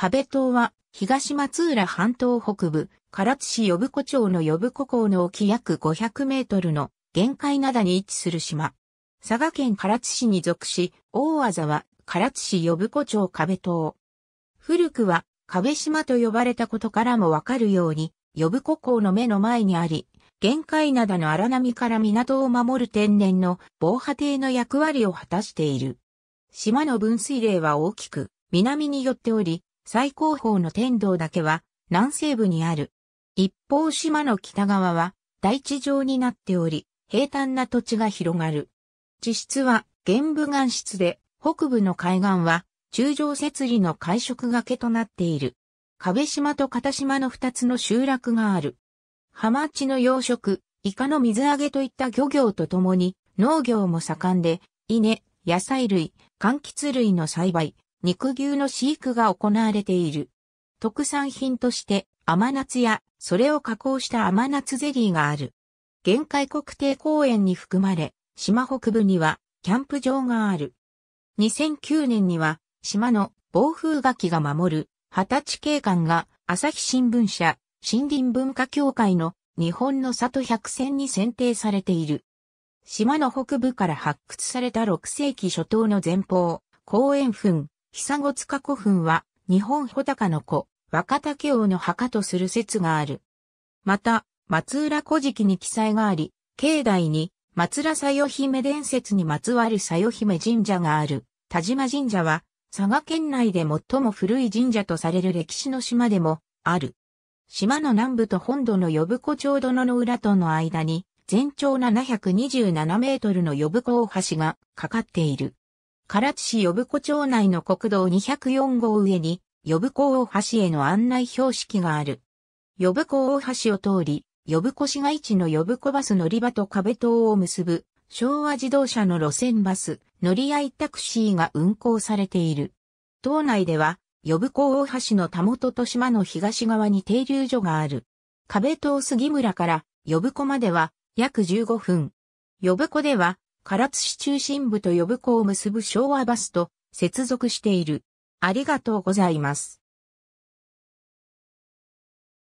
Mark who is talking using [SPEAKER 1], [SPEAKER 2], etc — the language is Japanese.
[SPEAKER 1] 壁島は東松浦半島北部、唐津市呼子町の呼子港の沖約500メートルの限界灘に位置する島。佐賀県唐津市に属し、大和は唐津市呼子町壁島。古くは壁島と呼ばれたことからもわかるように、呼子港の目の前にあり、限界灘の荒波から港を守る天然の防波堤の役割を果たしている。島の分水嶺は大きく、南に寄っており、最高峰の天道岳は南西部にある。一方島の北側は大地上になっており、平坦な土地が広がる。地質は玄武岩質で、北部の海岸は中上節理の海食崖となっている。壁島と片島の二つの集落がある。ハマチの養殖、イカの水揚げといった漁業とともに農業も盛んで、稲、野菜類、柑橘類の栽培、肉牛の飼育が行われている。特産品として甘夏やそれを加工した甘夏ゼリーがある。限界国定公園に含まれ、島北部にはキャンプ場がある。2009年には島の暴風垣が守る二十歳警官が朝日新聞社森林文化協会の日本の里百選に選定されている。島の北部から発掘された6世紀初頭の前方、公園墳、久越塚古墳は、日本穂高の子、若竹王の墓とする説がある。また、松浦古事記に記載があり、境内に、松浦さよ姫伝説にまつわるさよ姫神社がある、田島神社は、佐賀県内で最も古い神社とされる歴史の島でも、ある。島の南部と本土の呼子町殿の裏との間に、全長727メートルの呼子大橋がかかっている。唐津市呼子町内の国道204号上に、呼子大橋への案内標識がある。呼子大橋を通り、呼子市街地の呼子バス乗り場と壁島を結ぶ、昭和自動車の路線バス、乗り合いタクシーが運行されている。島内では、呼子大橋のたもとと島の東側に停留所がある。壁島杉村から呼子までは約15分。呼子では唐津市中心部と呼子を結ぶ昭和バスと接続している。ありがとうございます。